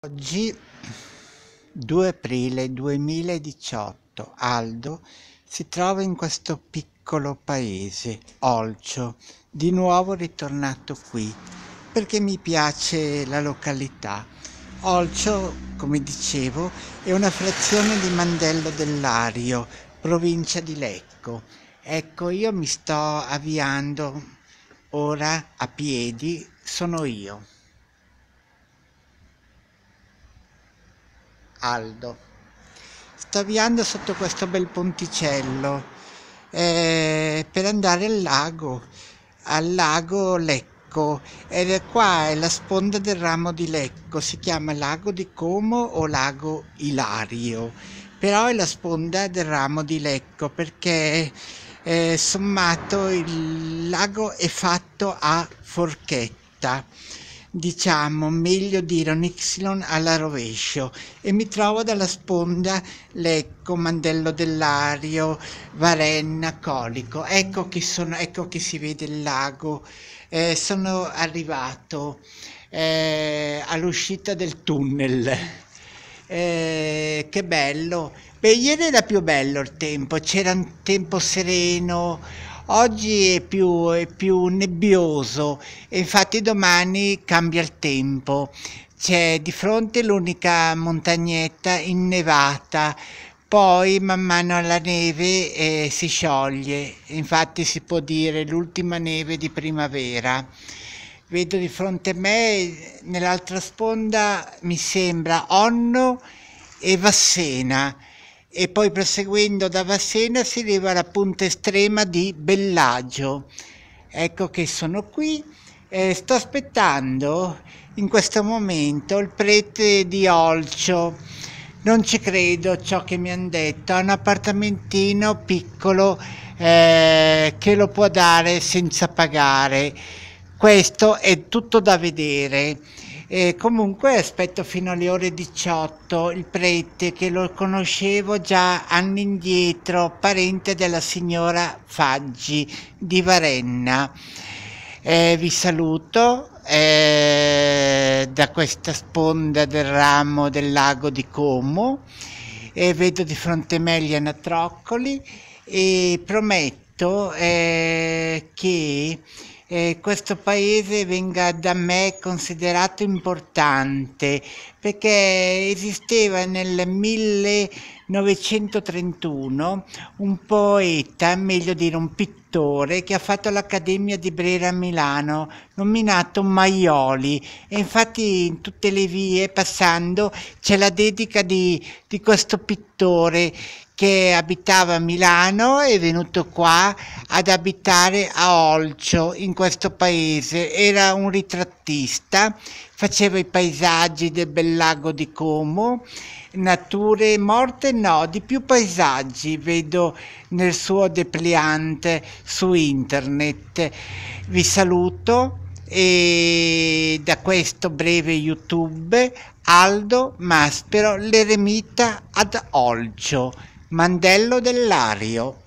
Oggi 2 aprile 2018 Aldo si trova in questo piccolo paese, Olcio, di nuovo ritornato qui perché mi piace la località. Olcio, come dicevo, è una frazione di Mandello dell'Ario, provincia di Lecco. Ecco, io mi sto avviando ora a piedi, sono io. Aldo. avviando sotto questo bel ponticello eh, per andare al lago, al lago Lecco. Ed qua è la sponda del ramo di Lecco, si chiama lago di Como o lago Ilario, però è la sponda del ramo di Lecco perché eh, sommato il lago è fatto a forchetta diciamo meglio dire un Y alla rovescio e mi trovo dalla sponda Lecco, Mandello dell'Ario, Varenna, Colico. Ecco che, sono, ecco che si vede il lago. Eh, sono arrivato eh, all'uscita del tunnel. Eh, che bello! Beh, ieri era più bello il tempo, c'era un tempo sereno Oggi è più, è più nebbioso e infatti domani cambia il tempo. C'è di fronte l'unica montagnetta innevata poi man mano la neve eh, si scioglie, infatti si può dire l'ultima neve di primavera. Vedo di fronte a me, nell'altra sponda mi sembra Onno e Vassena e poi proseguendo da Vassena si arriva alla punta estrema di Bellagio. Ecco che sono qui. Eh, sto aspettando in questo momento il prete di Olcio. Non ci credo ciò che mi hanno detto. Ha un appartamentino piccolo eh, che lo può dare senza pagare. Questo è tutto da vedere. E comunque aspetto fino alle ore 18 il prete che lo conoscevo già anni indietro, parente della signora Faggi di Varenna. Eh, vi saluto eh, da questa sponda del ramo del lago di Como e eh, vedo di fronte me gli anatroccoli e prometto eh, che eh, questo paese venga da me considerato importante perché esisteva nel 1931 un poeta, meglio dire un pittore, che ha fatto l'Accademia di Brera a Milano, nominato Maioli. E infatti in tutte le vie, passando, c'è la dedica di, di questo pittore che abitava a Milano è venuto qua ad abitare a Olcio, in questo paese. Era un ritrattista, faceva i paesaggi del bel lago di Como, nature morte no, di più paesaggi vedo nel suo depliante su internet. Vi saluto e da questo breve YouTube Aldo Maspero l'eremita ad Olcio. Mandello dell'Ario